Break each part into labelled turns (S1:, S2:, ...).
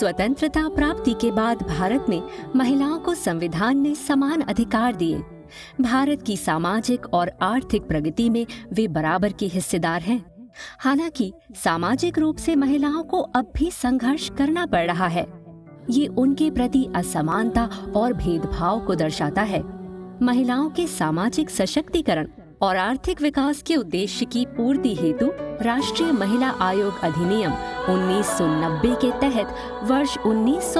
S1: स्वतंत्रता प्राप्ति के बाद भारत में महिलाओं को संविधान ने समान अधिकार दिए भारत की सामाजिक और आर्थिक प्रगति में वे बराबर के हिस्सेदार हैं हालांकि सामाजिक रूप से महिलाओं को अब भी संघर्ष करना पड़ रहा है ये उनके प्रति असमानता और भेदभाव को दर्शाता है महिलाओं के सामाजिक सशक्तिकरण और आर्थिक विकास के उद्देश्य की पूर्ति हेतु राष्ट्रीय महिला आयोग अधिनियम 1990 के तहत वर्ष उन्नीस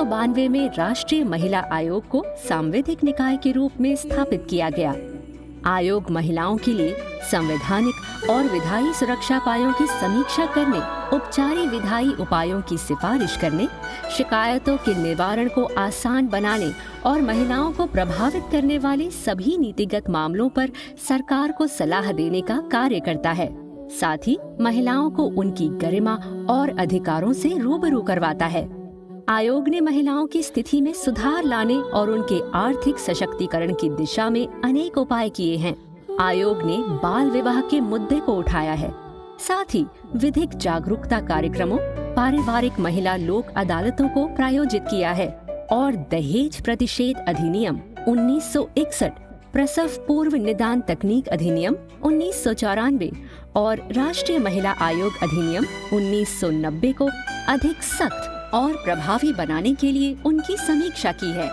S1: में राष्ट्रीय महिला आयोग को सांविधिक निकाय के रूप में स्थापित किया गया आयोग महिलाओं के लिए संवैधानिक और विधायी सुरक्षा उपायों की समीक्षा करने उपचारी विधायी उपायों की सिफारिश करने शिकायतों के निवारण को आसान बनाने और महिलाओं को प्रभावित करने वाले सभी नीतिगत मामलों पर सरकार को सलाह देने का कार्य करता है साथ ही महिलाओं को उनकी गरिमा और अधिकारों से रूबरू करवाता है आयोग ने महिलाओं की स्थिति में सुधार लाने और उनके आर्थिक सशक्तिकरण की दिशा में अनेक उपाय किए हैं आयोग ने बाल विवाह के मुद्दे को उठाया है साथ ही विधिक जागरूकता कार्यक्रमों पारिवारिक महिला लोक अदालतों को प्रायोजित किया है और दहेज प्रतिषेध अधिनियम 1961, प्रसव पूर्व निदान तकनीक अधिनियम उन्नीस और राष्ट्रीय महिला आयोग अधिनियम 1990 को अधिक सख्त और प्रभावी बनाने के लिए उनकी समीक्षा की है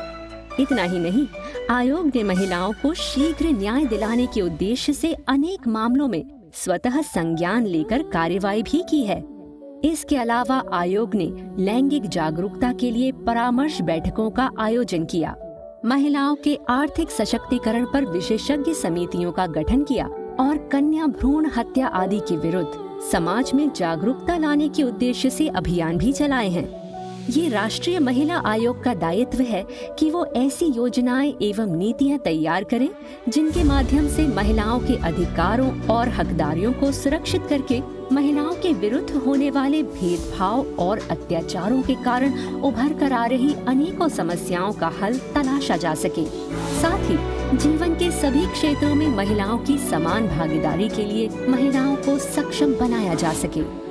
S1: इतना ही नहीं आयोग ने महिलाओं को शीघ्र न्याय दिलाने के उद्देश्य से अनेक मामलों में स्वतः संज्ञान लेकर कार्यवाही भी की है इसके अलावा आयोग ने लैंगिक जागरूकता के लिए परामर्श बैठकों का आयोजन किया महिलाओं के आर्थिक सशक्तिकरण पर विशेषज्ञ समितियों का गठन किया और कन्या भ्रूण हत्या आदि के विरुद्ध समाज में जागरूकता लाने के उद्देश्य से अभियान भी चलाए हैं ये राष्ट्रीय महिला आयोग का दायित्व है कि वो ऐसी योजनाएं एवं नीतियां तैयार करें जिनके माध्यम से महिलाओं के अधिकारों और हकदारियों को सुरक्षित करके महिलाओं के विरुद्ध होने वाले भेदभाव और अत्याचारों के कारण उभर कर आ रही अनेकों समस्याओं का हल तलाशा जा सके साथ ही जीवन के सभी क्षेत्रों में महिलाओं की समान भागीदारी के लिए महिलाओं को सक्षम बनाया जा सके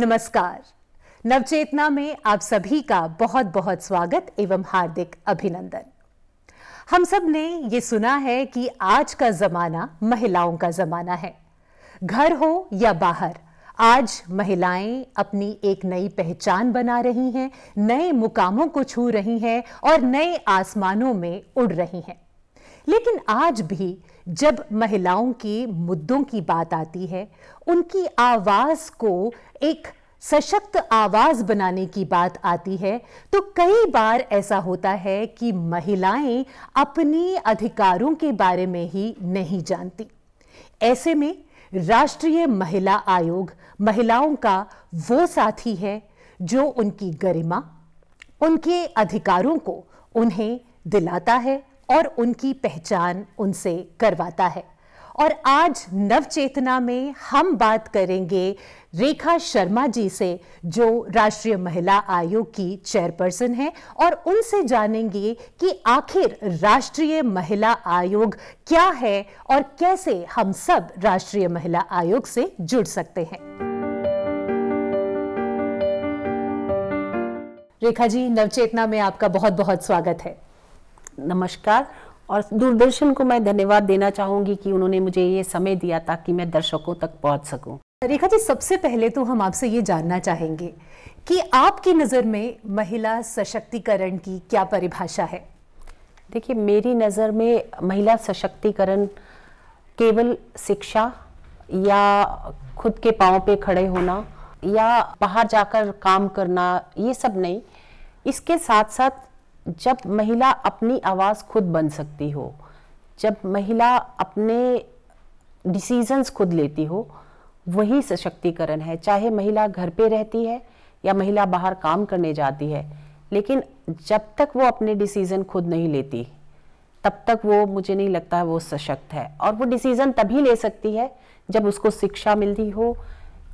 S2: नमस्कार नवचेतना में आप सभी का बहुत बहुत स्वागत एवं हार्दिक अभिनंदन हम सब ने ये सुना है कि आज का जमाना महिलाओं का जमाना है घर हो या बाहर आज महिलाएं अपनी एक नई पहचान बना रही हैं नए मुकामों को छू रही हैं और नए आसमानों में उड़ रही हैं लेकिन आज भी जब महिलाओं के मुद्दों की बात आती है उनकी आवाज़ को एक सशक्त आवाज़ बनाने की बात आती है तो कई बार ऐसा होता है कि महिलाएं अपने अधिकारों के बारे में ही नहीं जानती ऐसे में राष्ट्रीय महिला आयोग महिलाओं का वो साथी है जो उनकी गरिमा उनके अधिकारों को उन्हें दिलाता है और उनकी पहचान उनसे करवाता है और आज नवचेतना में हम बात करेंगे रेखा शर्मा जी से जो राष्ट्रीय महिला आयोग की चेयरपर्सन हैं और उनसे जानेंगे कि आखिर राष्ट्रीय महिला आयोग क्या है और कैसे हम सब राष्ट्रीय महिला आयोग से जुड़ सकते हैं रेखा जी नवचेतना में आपका बहुत बहुत स्वागत
S3: है नमस्कार और दूरदर्शन को मैं धन्यवाद देना चाहूंगी कि उन्होंने मुझे ये समय दिया ताकि मैं दर्शकों तक पहुंच सकूँ
S2: रेखा जी सबसे पहले तो हम आपसे ये जानना चाहेंगे कि आपकी नज़र में महिला सशक्तिकरण की क्या परिभाषा है देखिए मेरी नज़र में महिला सशक्तिकरण केवल
S3: शिक्षा या खुद के पाँव पे खड़े होना या बाहर जाकर काम करना ये सब नहीं इसके साथ साथ जब महिला अपनी आवाज़ खुद बन सकती हो जब महिला अपने डिसीजंस खुद लेती हो वही सशक्तिकरण है चाहे महिला घर पे रहती है या महिला बाहर काम करने जाती है लेकिन जब तक वो अपने डिसीज़न खुद नहीं लेती तब तक वो मुझे नहीं लगता है वो सशक्त है और वो डिसीज़न तभी ले सकती है जब उसको शिक्षा मिलती हो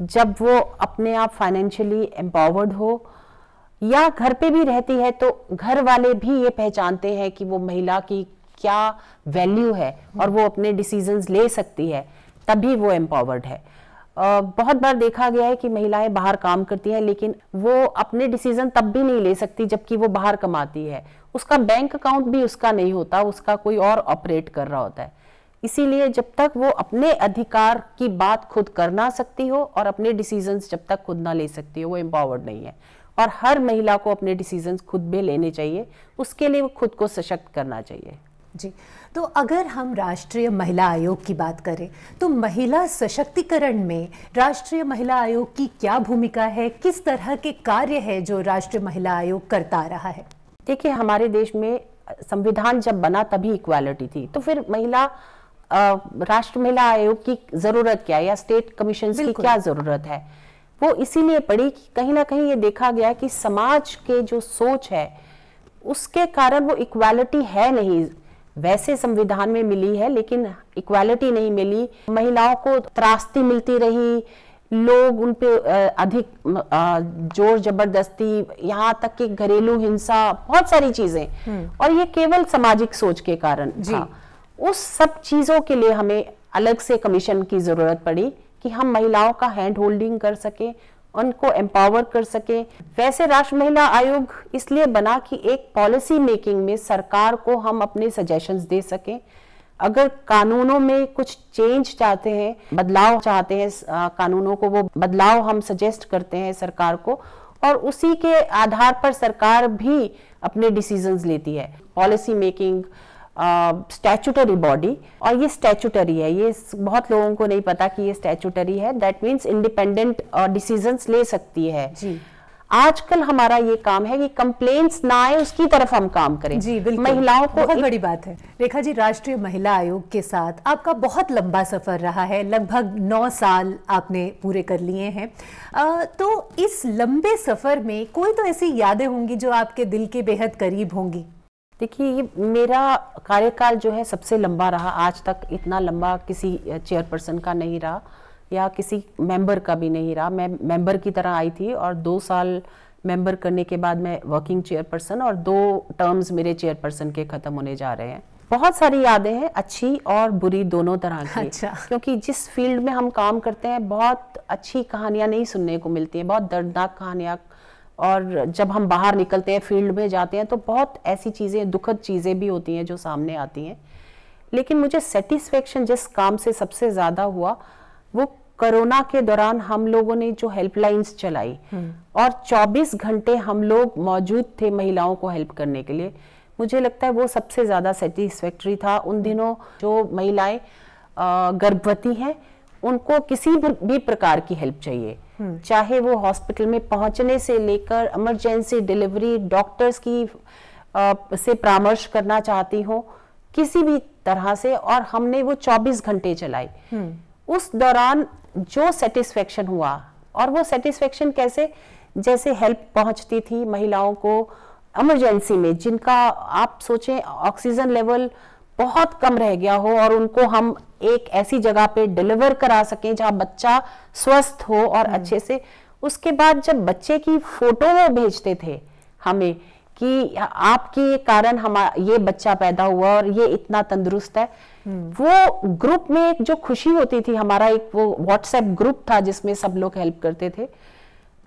S3: जब वो अपने आप फाइनेंशियली एम्पावर्ड हो या घर पे भी रहती है तो घर वाले भी ये पहचानते हैं कि वो महिला की क्या वैल्यू है और वो अपने डिसीजन ले सकती है तभी वो एम्पावर्ड है बहुत बार देखा गया है कि महिलाएं बाहर काम करती हैं लेकिन वो अपने डिसीजन तब भी नहीं ले सकती जबकि वो बाहर कमाती है उसका बैंक अकाउंट भी उसका नहीं होता उसका कोई और ऑपरेट कर रहा होता है इसीलिए जब तक वो अपने अधिकार की बात खुद कर ना सकती हो और अपने डिसीजन जब तक खुद ना ले सकती हो वो एम्पावर्ड नहीं है और हर महिला को अपने डिसीजन खुद में लेने चाहिए उसके लिए वो खुद को सशक्त करना चाहिए
S2: जी तो अगर हम राष्ट्रीय महिला आयोग की बात करें तो महिला सशक्तिकरण में राष्ट्रीय महिला आयोग की क्या भूमिका है किस तरह के कार्य है जो राष्ट्रीय महिला आयोग करता आ रहा है देखिए हमारे देश में
S3: संविधान जब बना तभी इक्वालिटी थी तो फिर महिला राष्ट्र महिला आयोग की जरूरत क्या है या स्टेट कमीशन की क्या जरूरत है वो इसीलिए पड़ी कि कहीं ना कहीं ये देखा गया कि समाज के जो सोच है उसके कारण वो इक्वालिटी है नहीं वैसे संविधान में मिली है लेकिन इक्वालिटी नहीं मिली महिलाओं को त्रास्ती मिलती रही लोग उन पर अधिक जोर जबरदस्ती यहाँ तक कि घरेलू हिंसा बहुत सारी चीजें हम्म। और ये केवल सामाजिक सोच के कारण था उस सब चीजों के लिए हमें अलग से कमीशन की जरूरत पड़ी कि हम महिलाओं का हैंड होल्डिंग कर सकें उनको एम्पावर कर सके वैसे राष्ट्र महिला आयोग इसलिए बना कि एक पॉलिसी मेकिंग में सरकार को हम अपने सजेशंस दे सकें अगर कानूनों में कुछ चेंज चाहते हैं बदलाव चाहते हैं कानूनों को वो बदलाव हम सजेस्ट करते हैं सरकार को और उसी के आधार पर सरकार भी अपने डिसीजंस लेती है पॉलिसी मेकिंग स्टैचुटरी बॉडी और ये स्टैचुटरी है ये बहुत लोगों को नहीं पता कि ये स्टैचुटरी है दैट मीन्स इंडिपेंडेंट डिसीजन ले सकती
S2: है जी आजकल हमारा ये काम है कि कंप्लेन ना आए उसकी तरफ हम काम करें जी बिल्कुल महिलाओं को बहुत बड़ी बात है रेखा जी राष्ट्रीय महिला आयोग के साथ आपका बहुत लंबा सफर रहा है लगभग नौ साल आपने पूरे कर लिए हैं तो इस लंबे सफर में कोई तो ऐसी यादें होंगी जो आपके दिल के बेहद करीब होंगी देखिए मेरा कार्यकाल जो है सबसे लंबा रहा आज तक इतना लंबा किसी
S3: चेयरपर्सन का नहीं रहा या किसी मेंबर का भी नहीं रहा मैं मेंबर की तरह आई थी और दो साल मेंबर करने के बाद मैं वर्किंग चेयरपर्सन और दो टर्म्स मेरे चेयरपर्सन के ख़त्म होने जा रहे हैं बहुत सारी यादें हैं अच्छी और बुरी दोनों तरह की अच्छा। क्योंकि जिस फील्ड में हम काम करते हैं बहुत अच्छी कहानियां नहीं सुनने को मिलती हैं बहुत दर्दनाक कहानियां और जब हम बाहर निकलते हैं फील्ड में जाते हैं तो बहुत ऐसी चीज़ें दुखद चीज़ें भी होती हैं जो सामने आती हैं लेकिन मुझे सेटिस्फेक्शन जिस काम से सबसे ज़्यादा हुआ वो कोरोना के दौरान हम लोगों ने जो हेल्पलाइंस चलाई हम्म। और 24 घंटे हम लोग मौजूद थे महिलाओं को हेल्प करने के लिए मुझे लगता है वो सबसे ज़्यादा सेटिस्फैक्ट्री था उन दिनों जो महिलाएं गर्भवती हैं उनको किसी भी प्रकार की हेल्प चाहिए हम्म। चाहे वो हॉस्पिटल में पहुंचने से लेकर इमरजेंसी डिलीवरी डॉक्टर्स की आ, से परामर्श करना चाहती हो किसी भी तरह से और हमने वो 24 घंटे चलाई
S4: हम्म।
S3: उस दौरान जो सेटिस्फेक्शन हुआ और वो सेटिस्फेक्शन कैसे जैसे हेल्प पहुंचती थी महिलाओं को इमरजेंसी में जिनका आप सोचें ऑक्सीजन लेवल बहुत कम रह गया हो और उनको हम एक ऐसी जगह पे डिलीवर करा सकें जहाँ बच्चा स्वस्थ हो और हम्म। अच्छे से उसके बाद जब बच्चे की फोटो वो भेजते थे हमें कि आपके कारण हम ये बच्चा पैदा हुआ और ये इतना तंदुरुस्त है हम्म। वो ग्रुप में एक जो खुशी होती थी हमारा एक वो व्हाट्सएप ग्रुप था जिसमें सब लोग हेल्प करते थे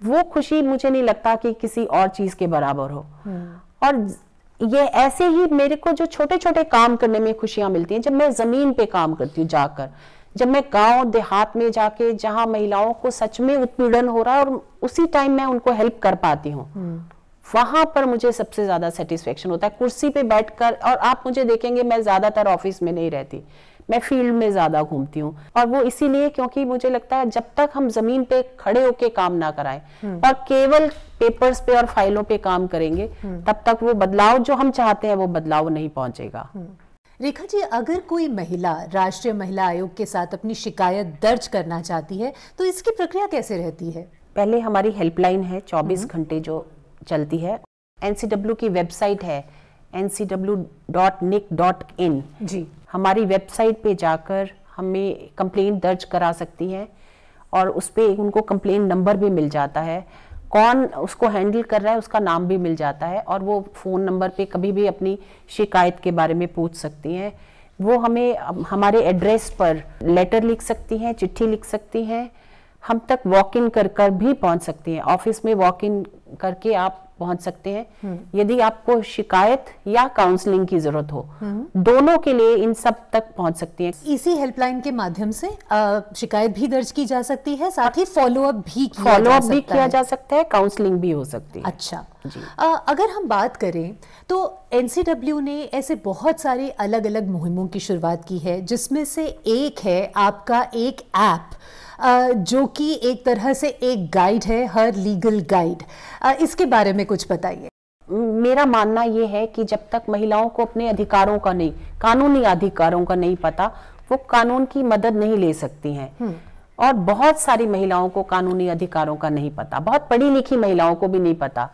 S3: वो खुशी मुझे नहीं लगता कि किसी और चीज के बराबर हो
S4: हम्म।
S3: और ये ऐसे ही मेरे को जो छोटे छोटे काम करने में खुशियां मिलती हैं जब मैं जमीन पे काम करती हूँ जाकर जब मैं गांव देहात में जाके जहां महिलाओं को सच में उत्पीड़न हो रहा है और उसी टाइम मैं उनको हेल्प कर पाती हूँ हम्म। वहां पर मुझे सबसे ज्यादा सेटिस्फेक्शन होता है कुर्सी पे बैठकर और आप मुझे देखेंगे मैं ज्यादातर ऑफिस में नहीं रहती मैं फील्ड में ज़्यादा घूमती हूँ और वो इसीलिए क्योंकि मुझे लगता है जब तक हम ज़मीन पे खड़े होके काम ना कराएं और केवल पेपर्स पे और फाइलों पे काम करेंगे तब तक वो बदलाव जो हम चाहते हैं वो बदलाव नहीं पहुंचेगा
S2: रेखा जी अगर कोई महिला राष्ट्रीय महिला आयोग के साथ अपनी शिकायत दर्ज करना चाहती है तो इसकी प्रक्रिया कैसे रहती है पहले हमारी हेल्पलाइन
S3: है 24 घंटे जो चलती है एन की वेबसाइट है एन जी हमारी वेबसाइट पे जाकर हमें कंप्लेन दर्ज करा सकती हैं और उस पर उनको कंप्लेन नंबर भी मिल जाता है कौन उसको हैंडल कर रहा है उसका नाम भी मिल जाता है और वो फ़ोन नंबर पे कभी भी अपनी शिकायत के बारे में पूछ सकती हैं वो हमें हमारे एड्रेस पर लेटर लिख सकती हैं चिट्ठी लिख सकती हैं हम तक वॉक इन कर कर भी पहुंच सकती हैं ऑफिस में वॉक इन करके आप पहुंच सकते हैं हम्म। यदि आपको शिकायत या काउंसलिंग की जरूरत
S2: हो हम्म। दोनों के लिए इन सब तक पहुंच सकती हैं इसी हेल्पलाइन के माध्यम से आ, शिकायत भी दर्ज की जा सकती है साथ ही फॉलोअप भी फॉलोअप भी किया जा सकता है काउंसलिंग भी हो सकती है अच्छा आ, अगर हम बात करें तो एन ने ऐसे बहुत सारे अलग अलग मुहिमों की शुरुआत की है जिसमें से एक है आपका एक ऐप जो कि एक तरह से एक गाइड है हर लीगल गाइड इसके बारे में कुछ बताइए मेरा मानना यह है कि जब तक
S3: महिलाओं को अपने अधिकारों का नहीं कानूनी अधिकारों का नहीं पता वो कानून की मदद नहीं ले सकती हैं हम्म। और बहुत सारी महिलाओं को कानूनी अधिकारों का नहीं पता बहुत पढ़ी लिखी महिलाओं को भी नहीं पता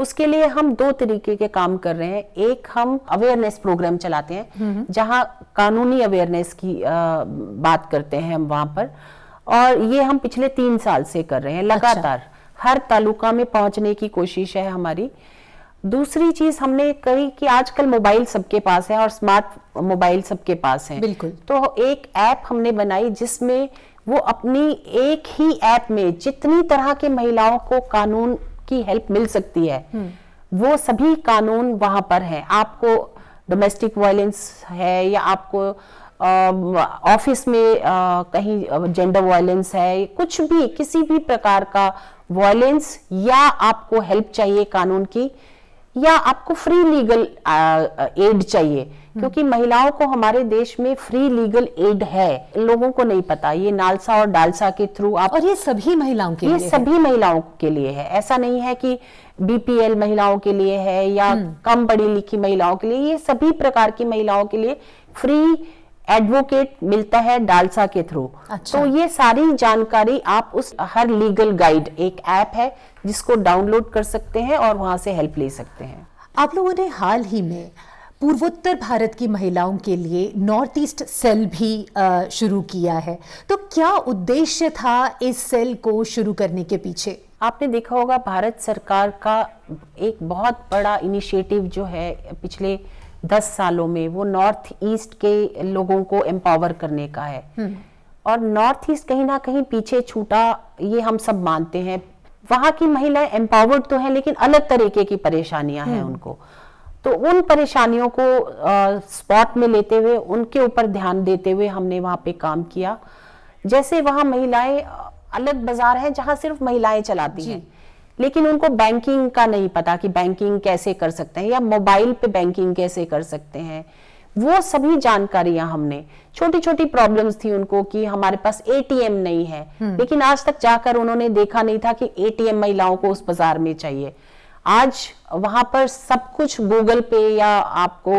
S3: उसके लिए हम दो तरीके के काम कर रहे हैं एक हम अवेयरनेस प्रोग्राम चलाते हैं हम्म। जहां कानूनी अवेयरनेस की आ, बात करते हैं हम वहां पर और ये हम पिछले तीन साल से कर रहे हैं अच्छा। लगातार अच्छा। हर तालुका में पहुंचने की कोशिश है हमारी दूसरी चीज हमने कही कि आजकल मोबाइल सबके पास है और स्मार्ट मोबाइल सबके पास है बिल्कुल तो एक ऐप हमने बनाई जिसमें वो अपनी एक ही ऐप में जितनी तरह के महिलाओं को कानून की हेल्प मिल सकती है हम्म। वो सभी कानून वहां पर है आपको डोमेस्टिक वायलेंस है या आपको ऑफिस में आ, कहीं जेंडर वायलेंस है कुछ भी किसी भी प्रकार का वायलेंस या आपको हेल्प चाहिए कानून की या आपको फ्री लीगल एड चाहिए हम्म। क्योंकि महिलाओं को हमारे देश में फ्री लीगल एड है लोगों को नहीं पता ये नालसा और डालसा के थ्रू आप और ये सभी महिलाओं के ये लिए सभी महिलाओं के लिए है ऐसा नहीं है कि बीपीएल महिलाओं के लिए है या हम्म। कम पढ़ी लिखी महिलाओं के लिए ये सभी प्रकार की महिलाओं के लिए फ्री एडवोकेट मिलता है डालसा के थ्रू अच्छा। तो ये सारी जानकारी आप उस हर लीगल गाइड एक ऐप है जिसको डाउनलोड कर सकते हैं और वहां से हेल्प ले सकते हैं
S2: आप लोगों ने हाल ही में पूर्वोत्तर भारत की महिलाओं के लिए नॉर्थ ईस्ट सेल भी शुरू किया है तो क्या उद्देश्य था इस सेल को शुरू करने के पीछे आपने देखा
S3: होगा भारत सरकार का एक बहुत बड़ा इनिशिएटिव जो है पिछले दस सालों में वो नॉर्थ ईस्ट के लोगों को एम्पावर करने का है हम्म। और नॉर्थ ईस्ट कहीं ना कहीं पीछे छूटा ये हम सब मानते हैं वहां की महिलाएं एम्पावर्ड तो हैं लेकिन अलग तरीके की परेशानियां हैं हम्म। उनको तो उन परेशानियों को स्पॉट में लेते हुए उनके ऊपर ध्यान देते हुए हमने वहां पे काम किया जैसे वहां महिलाएं अलग बाजार है जहां सिर्फ महिलाएं चलाती हैं लेकिन उनको बैंकिंग का नहीं पता कि बैंकिंग कैसे कर सकते हैं या मोबाइल पे बैंकिंग कैसे कर सकते हैं वो सभी जानकारियां हमने छोटी छोटी प्रॉब्लम्स थी उनको कि हमारे पास एटीएम नहीं है हम्म। लेकिन आज तक जाकर उन्होंने देखा नहीं था कि एटीएम महिलाओं को उस बाजार में चाहिए आज वहां पर सब कुछ गूगल पे या आपको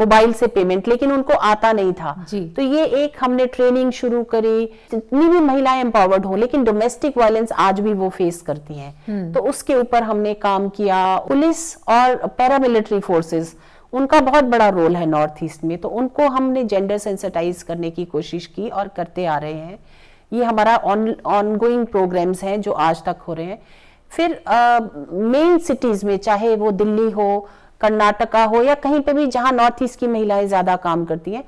S3: मोबाइल से पेमेंट लेकिन उनको आता नहीं था तो ये एक हमने ट्रेनिंग शुरू करी जितनी भी महिलाएं एम्पावर्ड हो लेकिन डोमेस्टिक वायलेंस आज भी वो फेस करती हैं हम्म। तो उसके ऊपर हमने काम किया पुलिस और पैरामिलिट्री फोर्सेस उनका बहुत बड़ा रोल है नॉर्थ ईस्ट में तो उनको हमने जेंडर सेंसिटाइज करने की कोशिश की और करते आ रहे हैं ये हमारा ऑन ऑनगोइंग प्रोग्राम्स हैं जो आज तक हो रहे हैं फिर मेन सिटीज में चाहे वो दिल्ली हो कर्नाटका हो या कहीं पे भी जहां नॉर्थ ईस्ट की महिलाएं ज्यादा काम करती हैं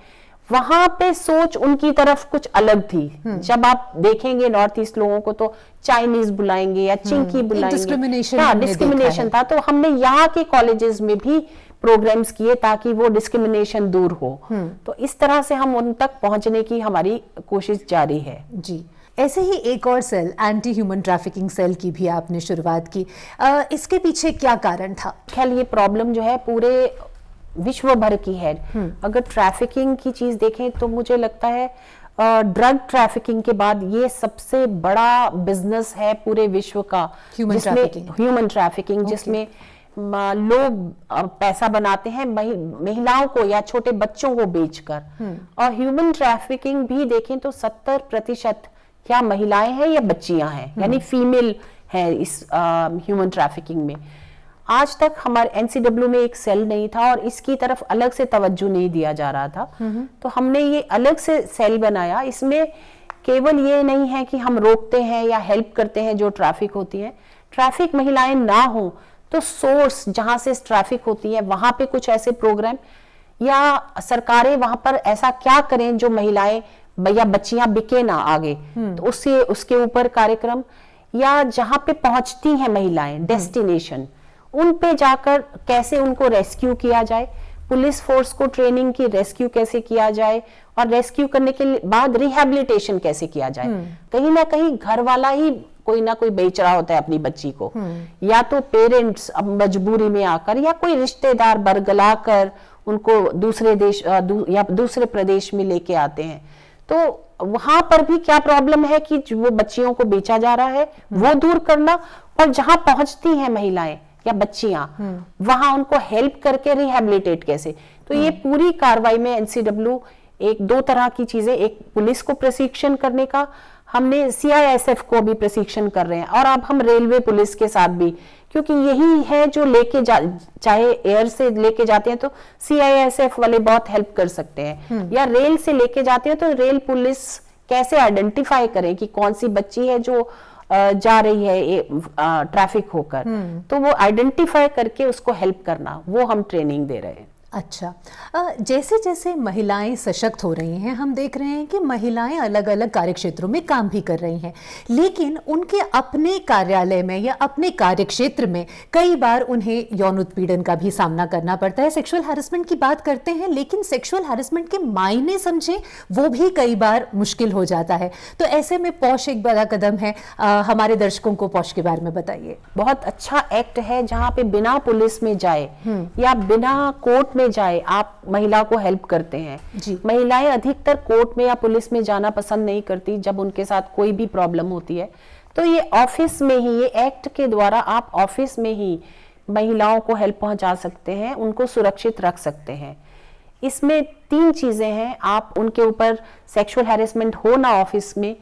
S3: वहां पे सोच उनकी तरफ कुछ अलग थी हम्म। जब आप देखेंगे नॉर्थ ईस्ट लोगों को तो चाइनीज बुलाएंगे या चिंकी हम्म। बुलाएंगे डिस्क्रिमिनेशन हाँ डिस्क्रिमिनेशन था तो हमने यहाँ के कॉलेजेस में भी प्रोग्राम्स किए ताकि वो डिस्क्रिमिनेशन दूर हो हम्म। तो इस तरह से हम उन तक पहुंचने की हमारी
S2: कोशिश जारी है जी ऐसे ही एक और cell anti human trafficking cell की भी आपने शुरुआत की आ, इसके पीछे क्या कारण था खैर ये प्रॉब्लम जो है पूरे
S3: विश्व भर की है हम्म। अगर ट्रैफिकिंग की चीज देखें तो मुझे लगता है ड्रग ट्रैफिकिंग के बाद ये सबसे बड़ा बिजनेस है पूरे विश्व का ह्यूमन ट्रैफिकिंग ह्यूमन ट्रैफिकिंग जिसमें लोग पैसा बनाते हैं महिलाओं को या छोटे बच्चों को बेचकर हम्म। और ह्यूमन ट्रैफिकिंग भी देखें तो सत्तर प्रतिशत क्या महिलाएं हैं या बच्चियां हैं हम्म। यानी फीमेल है इस ह्यूमन ट्रैफिकिंग में आज तक हमारे एनसीडब्ल्यू में एक सेल नहीं था और इसकी तरफ अलग से तवज्जो नहीं दिया जा रहा था हम्म। तो हमने ये अलग से सेल बनाया इसमें केवल ये नहीं है कि हम रोकते हैं या हेल्प करते हैं जो ट्रैफिक होती है ट्रैफिक महिलाएं ना हो तो सोर्स जहां से ट्रैफिक होती है वहां पे कुछ ऐसे प्रोग्राम या सरकारें वहां पर ऐसा क्या करें जो महिलाएं या बच्चियां बिके ना आगे हम्म। तो उससे उसके ऊपर कार्यक्रम या जहां पे पहुंचती हैं महिलाएं डेस्टिनेशन हम्म। उन पे जाकर कैसे उनको रेस्क्यू किया जाए पुलिस फोर्स को ट्रेनिंग की रेस्क्यू कैसे किया जाए और रेस्क्यू करने के बाद रिहेबिलिटेशन कैसे किया जाए हम्म। कहीं ना कहीं घर वाला ही कोई ना कोई बेच रहा होता है अपनी बच्ची को या तो पेरेंट्स मजबूरी में आकर या कोई रिश्तेदार बरगला कर उनको दूसरे देश दू, या दूसरे प्रदेश में लेके आते हैं तो वहां पर भी क्या प्रॉब्लम है कि वो बच्चियों को बेचा जा रहा है हम्म। वो दूर करना और जहां पहुंचती हैं महिलाएं या बच्चियां हम्म। वहां उनको हेल्प करके रिहेबिलिटेट कैसे तो ये हम्म। पूरी कार्रवाई में एनसीडब्ल्यू एक दो तरह की चीजें एक पुलिस को प्रशिक्षण करने का हमने सीआईएसएफ को भी प्रशिक्षण कर रहे हैं और अब हम रेलवे पुलिस के साथ भी क्योंकि यही है जो लेके जा चाहे एयर से लेके जाते हैं तो सीआईएसएफ वाले बहुत हेल्प कर सकते हैं हम्म। या रेल से लेके जाते हैं तो रेल पुलिस कैसे आइडेंटिफाई करें कि कौन सी बच्ची है जो जा रही है ट्रैफिक होकर हम्म। तो वो आइडेंटिफाई करके उसको हेल्प करना वो हम ट्रेनिंग दे रहे हैं
S2: अच्छा जैसे जैसे महिलाएं सशक्त हो रही हैं हम देख रहे हैं कि महिलाएं अलग अलग कार्य क्षेत्रों में काम भी कर रही हैं लेकिन उनके अपने कार्यालय में या अपने कार्य क्षेत्र में कई बार उन्हें यौन उत्पीड़न का भी सामना करना पड़ता है सेक्सुअल हैरेसमेंट की बात करते हैं लेकिन सेक्सुअल हैरेसमेंट के मायने समझें वो भी कई बार मुश्किल हो जाता है तो ऐसे में पौष एक बड़ा कदम है आ, हमारे दर्शकों को पौष के बारे में बताइए बहुत अच्छा एक्ट है जहाँ पे बिना पुलिस में जाए या बिना
S3: कोर्ट में जाए आप महिला को हेल्प करते हैं महिलाएं अधिकतर कोर्ट में या पुलिस में जाना पसंद नहीं करती जब उनके साथ कोई भी प्रॉब्लम होती है तो ये ऑफिस में ही ये एक्ट के द्वारा आप ऑफिस में ही महिलाओं को हेल्प पहुंचा सकते हैं उनको सुरक्षित रख सकते हैं इसमें तीन चीज़ें हैं आप उनके ऊपर सेक्सुअल हेरेसमेंट हो ना ऑफिस में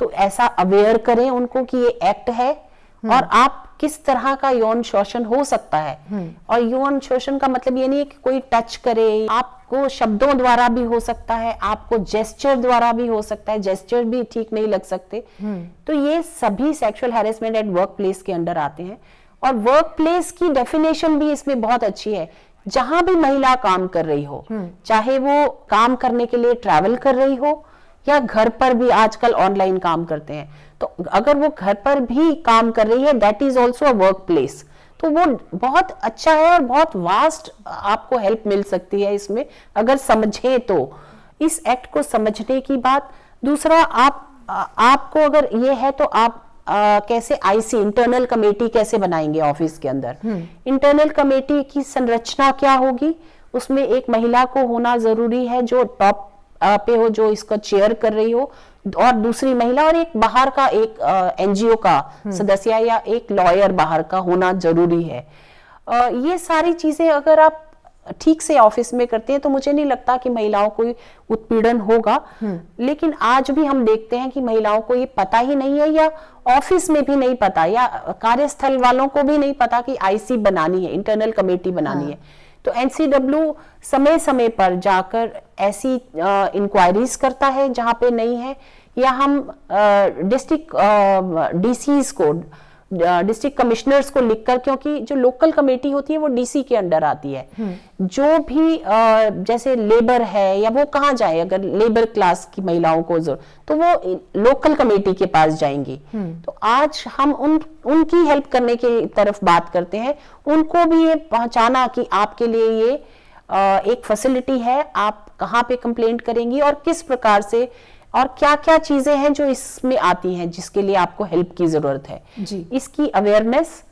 S3: तो ऐसा अवेयर करें उनको कि ये एक्ट है हम्म। और आप किस तरह का यौन शोषण हो सकता है हम्म। और यौन शोषण का मतलब ये नहीं है कि कोई टच करे आपको शब्दों द्वारा भी हो सकता है आपको जेस्चर द्वारा भी हो सकता है जेस्चर भी ठीक नहीं लग सकते हम्म। तो ये सभी sexual harassment at work place के अंडर आते हैं और वर्क प्लेस की डेफिनेशन भी इसमें बहुत अच्छी है जहां भी महिला काम कर रही हो हम्म। चाहे वो काम करने के लिए ट्रैवल कर रही हो या घर पर भी आजकल ऑनलाइन काम करते हैं तो अगर वो घर पर भी काम कर रही है that is also a work place तो वो बहुत अच्छा है और बहुत वास्ट आपको हेल्प मिल सकती है इसमें अगर समझे तो इस एक्ट को समझने की बात दूसरा आप आपको अगर ये है तो आप Uh, कैसे आईसी इंटरनल कमेटी कैसे बनाएंगे ऑफिस के अंदर इंटरनल हम्म। कमेटी की संरचना क्या होगी उसमें एक महिला को होना जरूरी है जो टॉप पे हो जो इसका चेयर कर रही हो और दूसरी महिला और एक बाहर का एक एनजीओ का हम्म। सदस्य या एक लॉयर बाहर का होना जरूरी है आ, ये सारी चीजें अगर आप ठीक से ऑफिस में करते हैं तो मुझे नहीं लगता कि महिलाओं को उत्पीड़न होगा हम्म। लेकिन आज भी हम देखते हैं कि महिलाओं को ये पता ही नहीं है या ऑफिस में भी नहीं पता या कार्यस्थल वालों को भी नहीं पता कि आईसी बनानी है इंटरनल कमेटी बनानी हाँ। है तो एन समय समय पर जाकर ऐसी इंक्वायरीज करता है जहाँ पे नहीं है या हम डिस्ट्रिक्ट डीसीज को डिस्ट्रिक्ट कमिश्नर्स को लिखकर क्योंकि जो लोकल कमेटी होती है वो डीसी के अंडर आती है हम्म। जो भी जैसे लेबर है या वो कहाँ जाए अगर लेबर क्लास की महिलाओं को तो वो लोकल कमेटी के पास जाएंगी हम्म। तो आज हम उन उनकी हेल्प करने की तरफ बात करते हैं उनको भी ये पहुंचाना कि आपके लिए ये एक फैसिलिटी है आप कहाँ पे कंप्लेंट करेंगी और किस प्रकार से और क्या क्या चीजें हैं जो इसमें आती हैं जिसके लिए आपको हेल्प की जरूरत है जी इसकी अवेयरनेस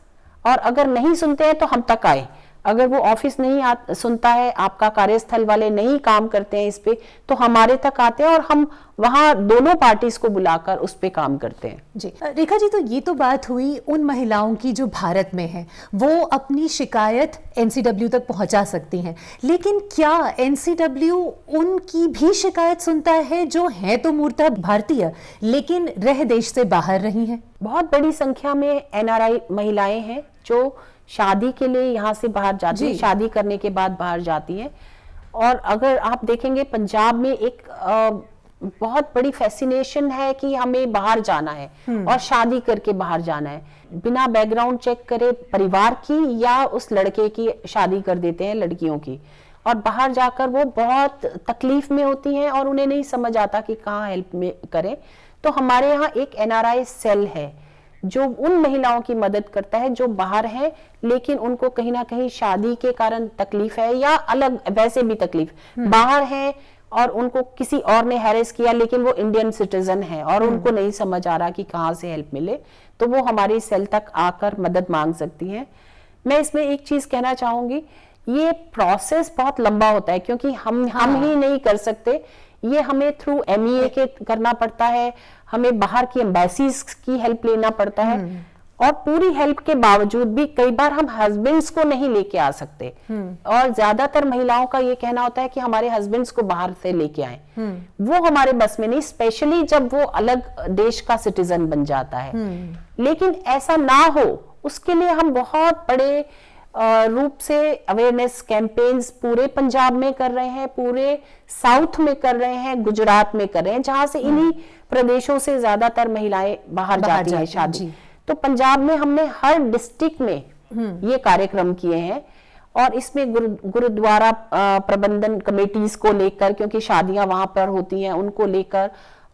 S3: और अगर नहीं सुनते हैं तो हम तक आए अगर वो ऑफिस नहीं आ, सुनता है आपका कार्यस्थल वाले नहीं काम करते हैं इस पे तो हमारे तक आते हैं और हम वहाँ दोनों पार्टीज को बुलाकर उस पे काम करते हैं
S2: जी रेखा जी तो ये तो बात हुई उन महिलाओं की जो भारत में हैं वो अपनी शिकायत एन तक पहुंचा सकती हैं लेकिन क्या एन उनकी भी शिकायत सुनता है जो है तो मूर्ता भारतीय लेकिन रह देश से बाहर रही हैं बहुत बड़ी संख्या में एन
S3: महिलाएं हैं जो शादी के लिए यहाँ से बाहर जाती है शादी करने के बाद बाहर जाती है और अगर आप देखेंगे पंजाब में एक आ, बहुत बड़ी फैसिनेशन है कि हमें बाहर जाना है हम्म। और शादी करके बाहर जाना है बिना बैकग्राउंड चेक करे परिवार की या उस लड़के की शादी कर देते हैं लड़कियों की और बाहर जाकर वो बहुत तकलीफ में होती हैं और उन्हें नहीं समझ आता कि कहाँ हेल्प में करें तो हमारे यहाँ एक एनआरआई सेल है जो उन महिलाओं की मदद करता है जो बाहर है लेकिन उनको कहीं ना कहीं शादी के कारण तकलीफ है या अलग वैसे भी तकलीफ हम्म। बाहर है और उनको किसी और ने हैरेस किया लेकिन वो इंडियन सिटीजन है और हम्म। उनको नहीं समझ आ रहा कि कहाँ से हेल्प मिले तो वो हमारी सेल तक आकर मदद मांग सकती हैं मैं इसमें एक चीज कहना चाहूंगी ये प्रोसेस बहुत लंबा होता है क्योंकि हम हम हाँ। ही नहीं कर सकते ये हमें थ्रू एम e के करना पड़ता है हमें बाहर की एम्बेसीज की हेल्प लेना पड़ता है हम्म। और पूरी हेल्प के बावजूद भी कई बार हम हस्बैंड्स को नहीं लेके आ सकते हम्म। और ज्यादातर महिलाओं का ये कहना होता है कि हमारे हस्बैंड्स को बाहर से लेके आए हम्म। वो हमारे बस में नहीं स्पेशली जब वो अलग देश का सिटीजन बन जाता है लेकिन ऐसा ना हो उसके लिए हम बहुत बड़े रूप से अवेयरनेस कैंपेन्स पूरे पंजाब में कर रहे हैं पूरे साउथ में कर रहे हैं गुजरात में कर रहे हैं जहां से इन्हीं प्रदेशों से ज्यादातर महिलाएं बाहर, बाहर जाती हैं शादी तो पंजाब में हमने हर डिस्ट्रिक्ट में हम्म। ये कार्यक्रम किए हैं और इसमें गुरु गुरुद्वारा प्रबंधन कमेटीज को लेकर क्योंकि शादियां वहां पर होती हैं उनको लेकर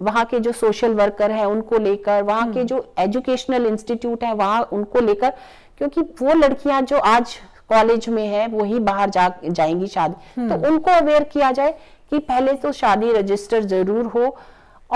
S3: वहां के जो सोशल वर्कर हैं उनको लेकर वहां के हम्म। जो एजुकेशनल इंस्टीट्यूट है वहां उनको लेकर क्योंकि वो लड़कियां जो आज कॉलेज में है वो ही बाहर जा जाएंगी शादी हम्म। तो उनको अवेयर किया जाए कि पहले तो शादी रजिस्टर जरूर हो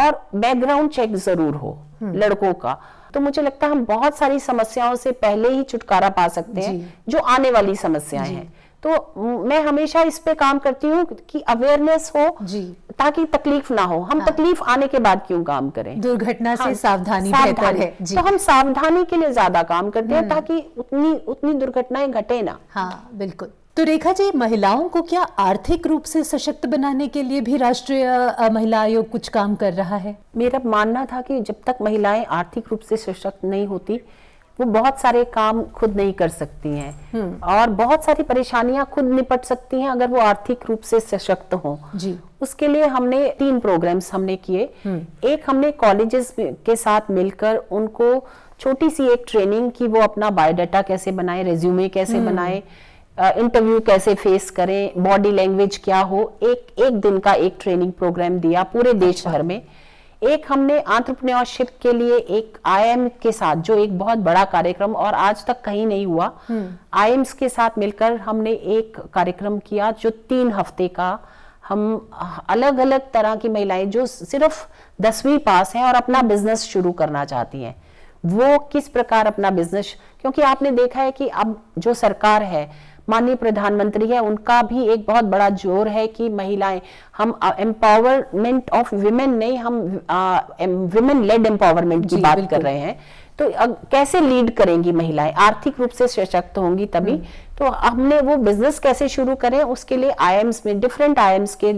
S3: और बैकग्राउंड चेक जरूर हो हम्म। लड़कों का तो मुझे लगता है हम बहुत सारी समस्याओं से पहले ही छुटकारा पा सकते हैं जो आने वाली समस्याएं हैं तो मैं हमेशा इस पे काम करती हूँ कि अवेयरनेस हो जी ताकि तकलीफ ना हो हम हाँ। तकलीफ आने के बाद क्यों काम करें दुर्घटना से हाँ, सावधानी बेहतर है जी। तो हम सावधानी के लिए ज्यादा काम करते हैं हम्म। ताकि उतनी उतनी दुर्घटनाएं घटे ना हाँ बिल्कुल
S2: तो रेखा जी महिलाओं को क्या आर्थिक रूप से सशक्त बनाने के लिए भी राष्ट्रीय महिला आयोग कुछ काम कर रहा है मेरा मानना था कि जब तक महिलाएं आर्थिक रूप से सशक्त नहीं होती वो बहुत
S3: सारे काम खुद नहीं कर सकती हैं हम्म। और बहुत सारी परेशानियां खुद निपट सकती हैं अगर वो आर्थिक रूप से सशक्त हो जी उसके लिए हमने तीन प्रोग्राम्स हमने किए हम्म। एक हमने कॉलेजेस के साथ मिलकर उनको छोटी सी एक ट्रेनिंग की वो अपना बायोडाटा कैसे बनाए रेज्यूमे कैसे हम्म। बनाए इंटरव्यू कैसे फेस करें बॉडी लैंग्वेज क्या हो एक एक दिन का एक ट्रेनिंग प्रोग्राम दिया पूरे अच्छा। देश भर में एक हमने आंट्रप्रन्योरशिप के लिए एक आईएम के साथ जो एक बहुत बड़ा कार्यक्रम और आज तक कहीं नहीं हुआ आईएम्स हम्म। के साथ मिलकर हमने एक कार्यक्रम किया जो तीन हफ्ते का हम अलग अलग तरह की महिलाएं जो सिर्फ दसवीं पास हैं और अपना बिजनेस शुरू करना चाहती हैं वो किस प्रकार अपना बिजनेस क्योंकि आपने देखा है कि अब जो सरकार है माननीय प्रधानमंत्री है उनका भी एक बहुत बड़ा जोर है कि महिलाएं हम एम्पावरमेंट ऑफ विमेन नहीं हम विमेन लेड एम्पावरमेंट की बात कर रहे हैं तो कैसे लीड करेंगी महिलाएं आर्थिक रूप से सशक्त होंगी तभी हम्म। तो हमने वो बिजनेस कैसे शुरू करें उसके लिए आईएम्स में डिफरेंट आईएम्स के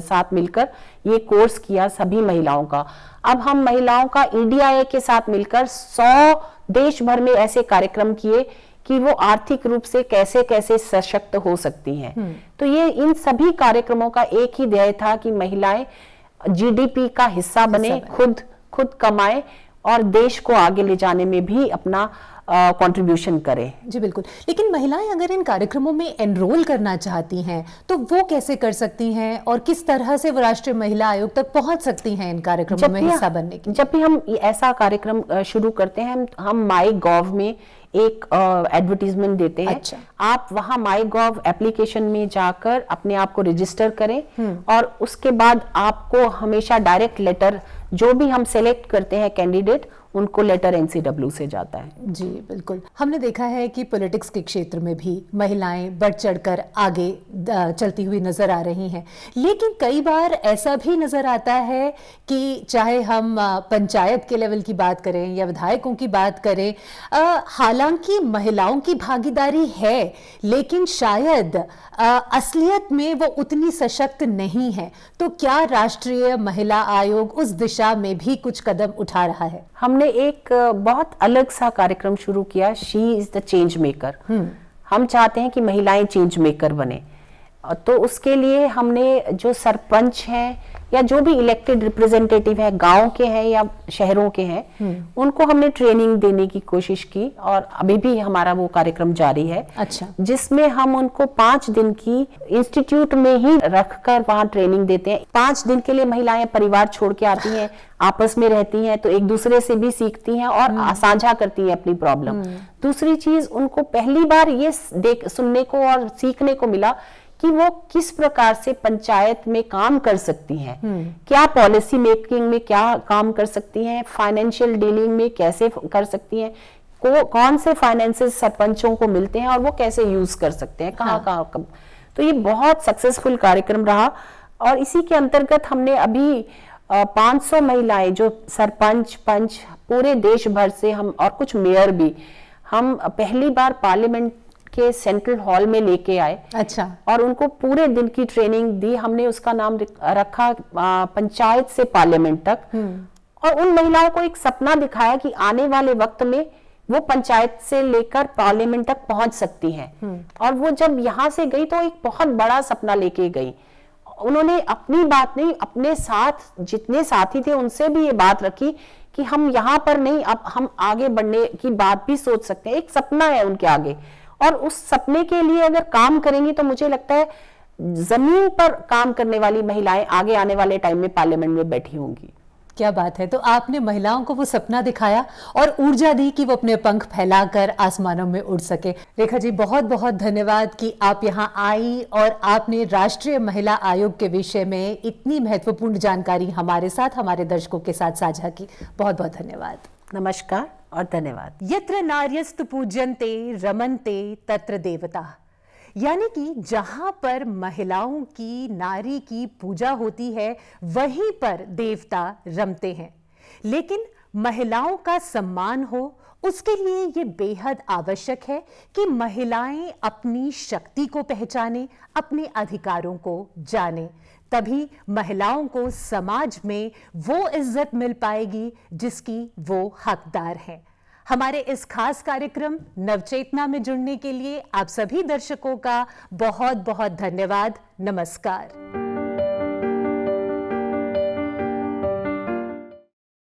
S3: साथ मिलकर ये कोर्स किया सभी महिलाओं का अब हम महिलाओं का ईडीआई e के साथ मिलकर सौ देश भर में ऐसे कार्यक्रम किए कि वो आर्थिक रूप से कैसे कैसे सशक्त हो सकती हैं हम्म। तो ये इन सभी कार्यक्रमों का एक ही ध्येय था कि महिलाएं जीडीपी का हिस्सा बने, हिस्सा बने खुद खुद कमाए और देश को आगे ले जाने में भी अपना कंट्रीब्यूशन करें
S2: जी बिल्कुल लेकिन महिलाएं अगर इन कार्यक्रमों में एनरोल करना चाहती हैं तो वो कैसे कर सकती हैं और किस तरह से वो राष्ट्रीय महिला आयोग तक पहुंच सकती हैं इन कार्यक्रमों में हिस्सा बनने
S3: की जब भी हम ऐसा कार्यक्रम शुरू करते हैं हम माई गोव में एक एडवर्टीजमेंट uh, देते हैं अच्छा। आप वहाँ माई गोव एप्लीकेशन में जाकर अपने आप को रजिस्टर करें हम्म। और उसके बाद आपको हमेशा डायरेक्ट लेटर जो भी हम सेलेक्ट करते हैं कैंडिडेट उनको लेटर एनसीडब्ल्यू से जाता है
S2: जी बिल्कुल हमने देखा है कि पॉलिटिक्स के क्षेत्र में भी महिलाएं बढ़ चढ़कर आगे चलती हुई नजर आ रही हैं लेकिन कई बार ऐसा भी नजर आता है कि चाहे हम पंचायत के लेवल की बात करें या विधायकों की बात करें हालांकि महिलाओं की भागीदारी है लेकिन शायद आ, असलियत में वो उतनी सशक्त नहीं है तो क्या राष्ट्रीय महिला आयोग उस दिशा में भी कुछ कदम उठा रहा है हमने हमने एक बहुत अलग सा कार्यक्रम शुरू
S3: किया she is the change maker हम चाहते हैं कि महिलाएं चेंज मेकर बने तो उसके लिए हमने जो सरपंच हैं या जो भी इलेक्टेड रिप्रेजेंटेटिव है गांव के हैं या शहरों के हैं हम्म। उनको हमने ट्रेनिंग देने की कोशिश की और अभी भी हमारा वो कार्यक्रम जारी है अच्छा जिसमें हम उनको पांच दिन की इंस्टीट्यूट में ही रखकर वहां ट्रेनिंग देते हैं पांच दिन के लिए महिलाएं परिवार छोड़ के आती हैं आपस में रहती हैं तो एक दूसरे से भी सीखती हैं और हम्म। साझा करती हैं अपनी प्रॉब्लम हम्म। दूसरी चीज उनको पहली बार ये देख सुनने को और सीखने को मिला कि वो किस प्रकार से पंचायत में काम कर सकती हैं हम्म। क्या पॉलिसी मेकिंग में क्या काम कर सकती हैं फाइनेंशियल डीलिंग में कैसे कर सकती हैं को कौन से फाइनेंसेस सरपंचों को मिलते हैं और वो कैसे यूज कर सकते हैं कहाँ हाँ। कहाँ कब तो ये बहुत सक्सेसफुल कार्यक्रम रहा और इसी के अंतर्गत हमने अभी 500 महिलाएं जो सरपंच पंच पूरे देश भर से हम और कुछ मेयर भी हम पहली बार पार्लियामेंट के सेंट्रल हॉल में लेके आए अच्छा और उनको पूरे दिन की ट्रेनिंग दी हमने उसका नाम रखा पंचायत से पार्लियामेंट तक हम्म। और उन महिलाओं को एक सपना दिखाया कि आने वाले वक्त में वो पंचायत से लेकर पार्लियामेंट तक पहुंच सकती हैं हम्म। और वो जब यहाँ से गई तो एक बहुत बड़ा सपना लेके गई उन्होंने अपनी बात नहीं अपने साथ जितने साथी थे उनसे भी ये बात रखी कि हम यहाँ पर नहीं अब हम आगे बढ़ने की बात भी सोच सकते हैं एक सपना है उनके आगे और उस सपने के लिए अगर काम करेंगी तो मुझे लगता है
S2: जमीन पर काम करने वाली महिलाएं आगे आने वाले टाइम में पार्लियामेंट में बैठी होंगी क्या बात है तो आपने महिलाओं को वो सपना दिखाया और ऊर्जा दी कि वो अपने पंख फैलाकर आसमानों में उड़ सके रेखा जी बहुत बहुत धन्यवाद कि आप यहाँ आई और आपने राष्ट्रीय महिला आयोग के विषय में इतनी महत्वपूर्ण जानकारी हमारे साथ हमारे दर्शकों के साथ साझा की बहुत बहुत धन्यवाद नमस्कार और धन्यवाद यत्र नार्यस्तु पूजनते रमनते तत्र देवता यानी कि जहाँ पर महिलाओं की नारी की पूजा होती है वहीं पर देवता रमते हैं लेकिन महिलाओं का सम्मान हो उसके लिए ये बेहद आवश्यक है कि महिलाएं अपनी शक्ति को पहचाने अपने अधिकारों को जानें तभी महिलाओं को समाज में वो इज्जत मिल पाएगी जिसकी वो हकदार हैं हमारे इस खास कार्यक्रम नवचेतना में जुड़ने के लिए आप सभी दर्शकों का बहुत बहुत धन्यवाद
S1: नमस्कार